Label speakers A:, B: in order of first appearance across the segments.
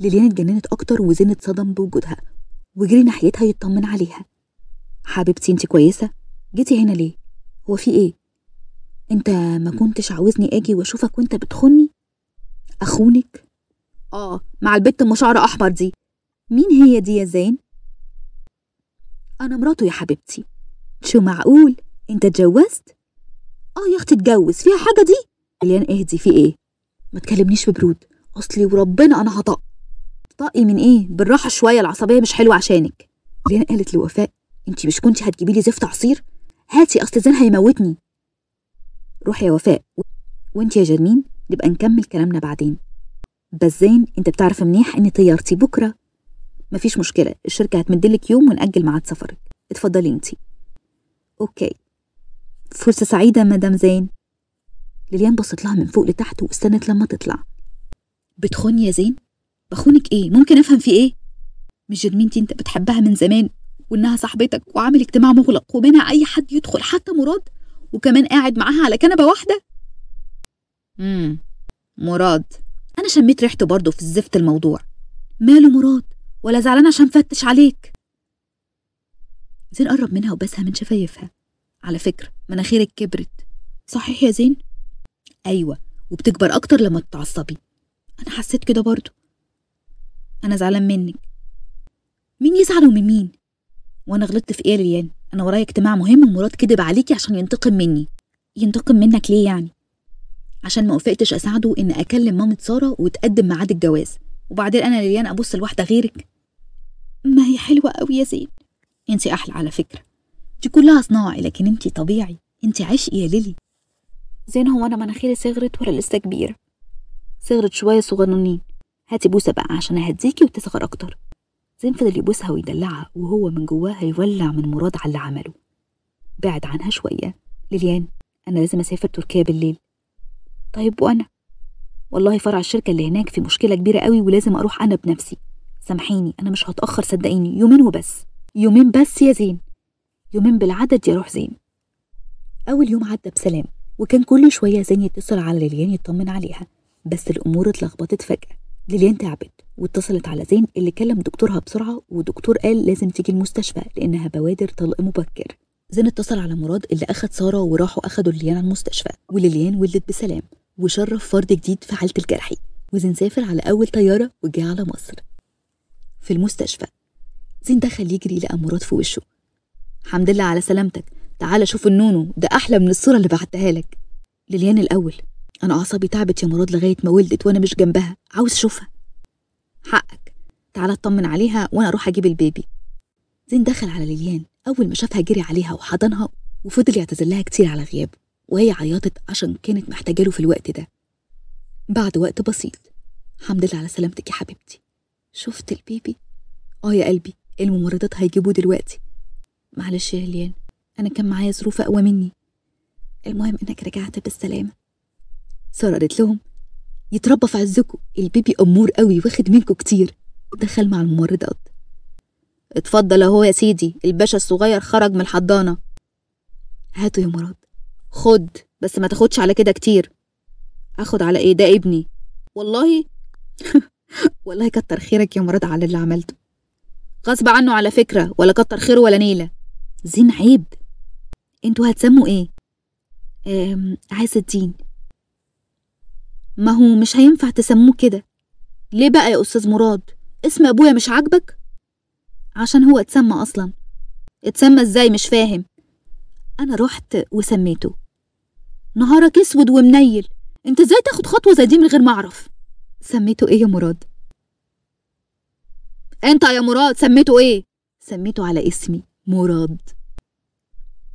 A: ليليان اتجننت أكتر وزين اتصدم بوجودها وجري ناحيتها يطمن عليها حبيبتي انت كويسة؟ جيتي هنا ليه؟ هو في ايه؟ انت ما كنتش عاوزني اجي واشوفك وانت بتخني؟ اخونك؟ اه مع البت ام شعر احمر دي مين هي دي يا زين؟ انا مراته يا حبيبتي شو معقول؟ انت اتجوزت؟ اه يا اختي اتجوز فيها حاجة دي؟ ليان اهدي في ايه؟ ما تكلمنيش ببرود اصلي وربنا انا هطق طقي من ايه بالراحه شويه العصبيه مش حلوه عشانك لينا قالت لوفاء انت مش كنتي هتجيبي لي زفت عصير هاتي اصل زين هيموتني روحي يا وفاء وانت يا جرمين نبقى نكمل كلامنا بعدين بس زين انت بتعرف منيح ان طيارتي بكره مفيش مشكله الشركه هتمدلك يوم ونأجل ميعاد سفرك اتفضلي انت اوكي فرصه سعيده مدام زين ليليان بصت لها من فوق لتحت واستنت لما تطلع بتخون يا زين بخونك ايه ممكن افهم في ايه مش جرمينتي انت بتحبها من زمان وانها صاحبتك وعامل اجتماع مغلق ومنع اي حد يدخل حتى مراد وكمان قاعد معاها على كنبه واحده امم مراد انا شميت ريحته برضه في الزفت الموضوع ماله مراد ولا زعلان عشان فتش عليك زين قرب منها وبسها من شفايفها على فكرة مناخيرك كبرت صحيح يا زين؟ أيوة وبتكبر أكتر لما تتعصبي أنا حسيت كده برضه أنا زعلان منك مين يزعل ومن مين؟ وأنا غلطت في إيه ليان؟ أنا ورايا اجتماع مهم ومراد كدب عليكي عشان ينتقم مني ينتقم منك ليه يعني؟ عشان ما وافقتش أساعده إن أكلم مامة سارة وتقدم ميعاد الجواز وبعدين أنا ليان أبص لواحدة غيرك؟ ما هي حلوة أوي يا زين أنت أحلى على فكرة دي كلها صناعي لكن أنت طبيعي أنت عشقي يا ليلي زين هو أنا مناخيري صغرت ولا لسه كبيرة؟ صغرت شوية صغنونين هاتي بوسة بقى عشان أهديكي وتصغر أكتر زين فضل يبوسها ويدلعها وهو من جواه هيولع من مراد على اللي عمله بعد عنها شوية ليليان أنا لازم أسافر تركيا بالليل طيب وأنا والله فرع الشركة اللي هناك في مشكلة كبيرة قوي ولازم أروح أنا بنفسي سامحيني أنا مش هتأخر صدقيني يومين وبس يومين بس يا زين يومين بالعدد يا روح زين أول يوم عدى بسلام وكان كل شوية زين يتصل على ليليان يطمن عليها بس الأمور اتلخبطت فجأة ليليان تعبت واتصلت على زين اللي كلم دكتورها بسرعة ودكتور قال لازم تيجي المستشفى لأنها بوادر طلق مبكر زين اتصل على مراد اللي أخد سارة وراحوا أخدوا ليليان على المستشفى وليليان ولدت بسلام وشرف فرد جديد في حالة الجرحي وزين سافر على أول طيارة وجه على مصر في المستشفى زين دخل يجري لقى مراد في وشه الحمد لله على سلامتك تعالى شوف النونو ده أحلى من الصورة اللي بعتها لك ليليان الأول انا اعصابي تعبت يا مراد لغايه ما ولدت وانا مش جنبها عاوز اشوفها حقك تعالى اطمن عليها وانا اروح اجيب البيبي زين دخل على ليليان اول ما شافها جري عليها وحضنها وفضل يعتذر لها كتير على غيابه وهي عيطت عشان كانت محتاجه له في الوقت ده بعد وقت بسيط الحمد لله على سلامتك يا حبيبتي شفت البيبي اه يا قلبي الممرضات هيجيبوه دلوقتي معلش يا ليليان انا كان معايا ظروف اقوى مني المهم انك رجعت بالسلامه سارة قالت لهم يتربى في عزكم البيبي أمور قوي واخد منكم كتير دخل مع الممرضات اتفضل اهو يا سيدي الباشا الصغير خرج من الحضانة هاتوا يا مراد خد بس ما تاخدش على كده كتير اخد على ايه ده ابني والله والله كتر خيرك يا مراد على اللي عملته غصب عنه على فكرة ولا كتر خيره ولا نيلة زين عيب انتوا هتسموا ايه عايز الدين ما هو مش هينفع تسموه كده ليه بقى يا أستاذ مراد اسم أبويا مش عاجبك؟ عشان هو اتسمى أصلا اتسمى ازاي مش فاهم أنا رحت وسميته نهارك اسود ومنيل انت ازاي تاخد خطوة زي دي من غير ما أعرف سميته ايه يا مراد؟ انت يا مراد سميته ايه؟ سميته على اسمي مراد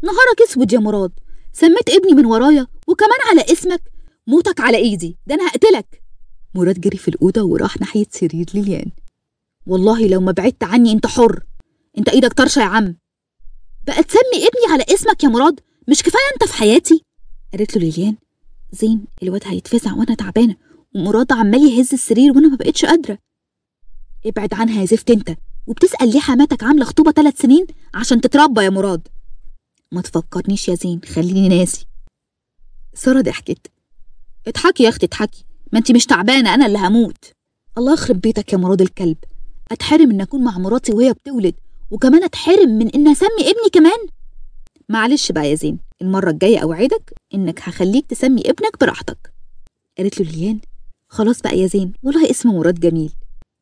A: نهارك اسود يا مراد سميت ابني من ورايا وكمان على اسمك موتك على ايدي ده انا هقتلك مراد جري في الاوضه وراح ناحيه سرير ليليان والله لو ما بعدت عني انت حر انت ايدك طرشه يا عم بقى تسمي ابني على اسمك يا مراد مش كفايه انت في حياتي قالت له ليليان زين الواد هيتفزع وانا تعبانه ومراد عمال يهز السرير وانا ما بقتش قادره ابعد عنها يا زفت انت وبتسال ليه حماتك عامله خطوبه ثلاث سنين عشان تتربى يا مراد ما تفكرنيش يا زين خليني ناسي ساره ضحكت اضحكي يا اختي اضحكي ما انت مش تعبانه انا اللي هموت الله يخرب بيتك يا مراد الكلب اتحرم ان اكون مع مراتي وهي بتولد وكمان اتحرم من ان اسمي ابني كمان معلش بقى يا زين المره الجايه اوعدك انك هخليك تسمي ابنك براحتك قالت له ليليان خلاص بقى يا زين والله اسم مراد جميل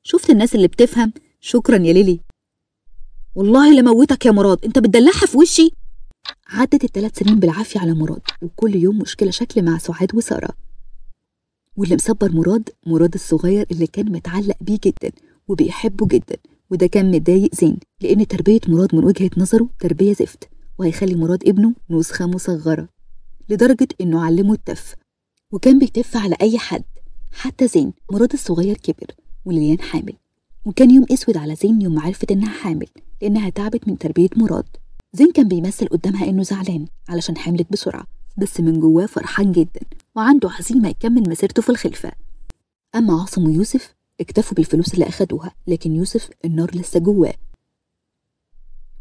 A: شفت الناس اللي بتفهم شكرا يا ليلي والله لموتك يا مراد انت بتدلعها في وشي عدت الثلاث سنين بالعافيه على مراد وكل يوم مشكله شكل مع سعاد وساره واللي مصبر مراد مراد الصغير اللي كان متعلق بيه جدا وبيحبه جدا وده كان مضايق زين لأن تربية مراد من وجهة نظره تربية زفت وهيخلي مراد ابنه نسخة مصغرة لدرجة إنه علمه التف وكان بيتف على أي حد حتى زين مراد الصغير كبر وليان حامل وكان يوم أسود على زين يوم عرفت إنها حامل لأنها تعبت من تربية مراد زين كان بيمثل قدامها إنه زعلان علشان حملت بسرعة بس من جواه فرحان جدا وعنده عزيمة يكمل مسيرته في الخلفة أما عاصم ويوسف اكتفوا بالفلوس اللي أخدوها لكن يوسف النار لسه جواه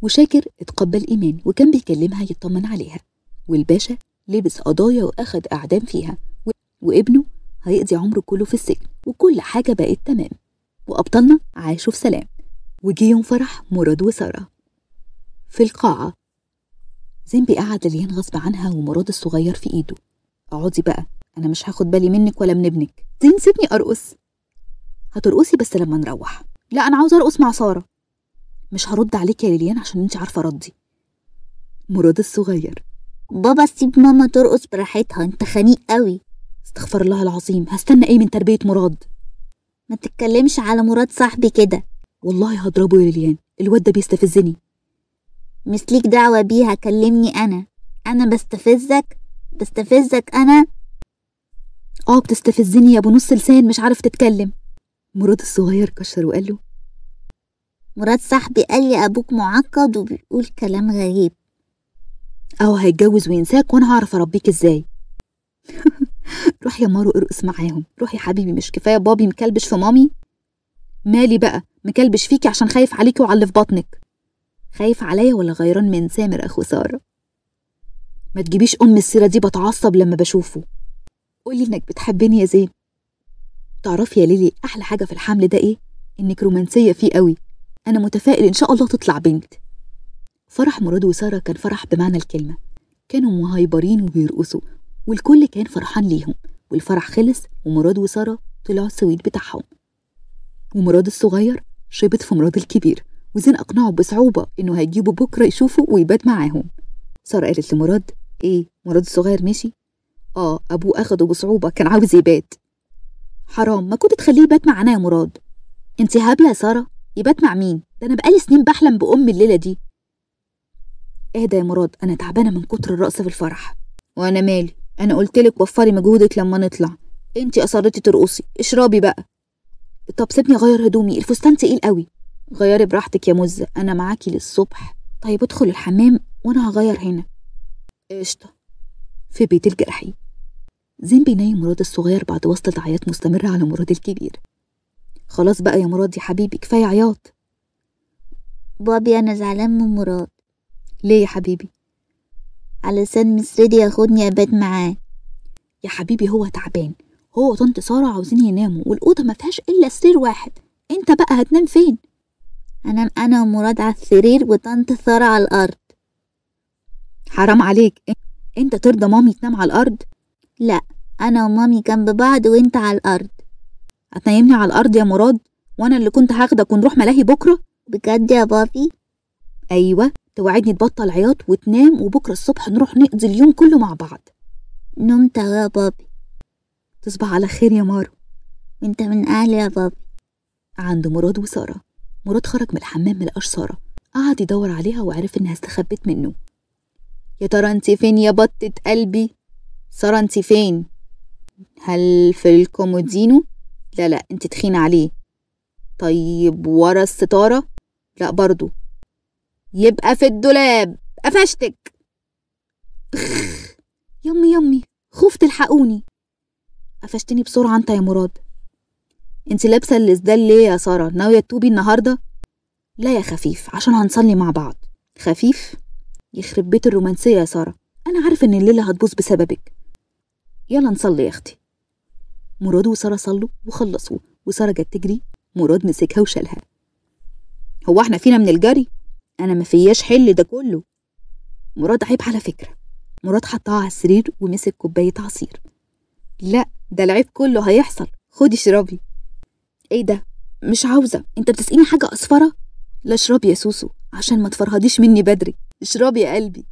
A: وشاكر اتقبل إيمان وكان بيكلمها يطمن عليها والباشا لبس قضايا وأخد أعدام فيها وابنه هيقضي عمره كله في السجن وكل حاجة بقت تمام وأبطالنا عاشوا في سلام وجيهم يوم فرح مراد وسارة في القاعة زينبي قعد ليان غصب عنها ومراد الصغير في ايده اقعدي بقى انا مش هاخد بالي منك ولا من ابنك زين سيبني ارقص هترقصي بس لما نروح لا انا عاوزه ارقص مع ساره مش هرد عليك يا ليليان عشان انت عارفه ردي مراد الصغير بابا سيب ماما ترقص براحتها انت خنيق قوي استغفر الله العظيم هستنى ايه من تربيه مراد ما تتكلمش على مراد صاحبي كده والله هضربه يا ليليان الواد ده بيستفزني مسليك دعوة بيها كلمني أنا أنا بستفزك بستفزك أنا اه بتستفزني يا ابو نص لسان مش عارف تتكلم مراد الصغير كشر وقال له مراد صاحبي قال لي ابوك معقد وبيقول كلام غريب او هيتجوز وينساك وانا هعرف اربيك ازاي روح يا مارو ارقص معاهم روح يا حبيبي مش كفايه بابي مكلبش في مامي مالي بقى مكلبش فيكي عشان خايف عليكي وعلى في بطنك خايف عليا ولا غيران من سامر اخو ساره ما تجيبيش ام السيره دي بتعصب لما بشوفه قولي انك بتحبني يا زين تعرفي يا ليلي احلى حاجه في الحمل ده ايه انك رومانسيه فيه قوي انا متفائل ان شاء الله تطلع بنت فرح مراد وساره كان فرح بمعنى الكلمه كانوا مهايبرين وبيرقصوا والكل كان فرحان ليهم والفرح خلص ومراد وساره طلعوا السويد بتاعهم ومراد الصغير شبط في مراد الكبير وزين أقنعه بصعوبة إنه هيجيبه بكرة يشوفه ويبات معاهم سارة قالت لمراد إيه مراد الصغير مشي؟ آه أبوه أخده بصعوبة كان عاوز يبات حرام ما كنت تخليه يبات معانا يا مراد انت هبلة يا سارة يبات مع مين؟ ده أنا بقالي سنين بحلم بأم الليلة دي اهدى يا مراد أنا تعبانة من كتر الرقص في الفرح وأنا مالي أنا قلتلك وفري مجهودك لما نطلع انت أصرتي ترقصي اشربي بقى طب سيبني أغير هدومي الفستان تقيل قوي غيري براحتك يا مزة أنا معاكي للصبح طيب ادخل الحمام وأنا هغير هنا قشطة في بيت الجرحي زين بينام مراد الصغير بعد وسط عياط مستمرة على مراد الكبير خلاص بقى يا مراد يا حبيبي كفاية عياط بابي أنا زعلان من مراد ليه يا حبيبي علشان مس ريدي ياخدني أبات معاه يا حبيبي هو تعبان هو وطنط سارة عاوزين يناموا والأوضة ما فيهاش إلا سرير واحد أنت بقى هتنام فين أنام أنا ومراد على السرير وطنط سارة على الأرض حرام عليك أنت ترضى مامي تنام على الأرض؟ لأ أنا ومامي جنب بعض وأنت على الأرض هتنيمني على الأرض يا مراد وأنا اللي كنت هاخدك ونروح ملاهي بكرة؟ بجد يا بابي؟ أيوة توعدني تبطل عياط وتنام وبكرة الصبح نروح نقضي اليوم كله مع بعض نمت يا بابي تصبح على خير يا مارو انت من أهلي يا بابي عند مراد وسارة مراد خرج من الحمام ملقاش سارة قعد يدور عليها وعرف إنها استخبت منه يا ترى انت فين يا بطة قلبي سارة انت فين هل في الكومودينو لا لا انت تخينة عليه طيب ورا الستارة لا برضو يبقى في الدولاب قفشتك يمي يمي خفت الحقوني قفشتني بسرعة انت يا مراد انت لابسه ده ليه يا ساره ناويه تتوبي النهارده لا يا خفيف عشان هنصلي مع بعض خفيف يخرب بيت الرومانسيه يا ساره انا عارف ان الليله هتبوظ بسببك يلا نصلي يا اختي مراد وساره صلوا وخلصوا وساره جت تجري مراد مسكها وشالها هو احنا فينا من الجري انا ما فياش حل ده كله مراد عيب على فكره مراد حطها على السرير ومسك كوبايه عصير لا ده العيب كله هيحصل خدي اشربي ايه ده مش عاوزه انت بتسقيني حاجه اصفره لا اشربي يا سوسو عشان ما تفرهديش مني بدري اشربي يا قلبي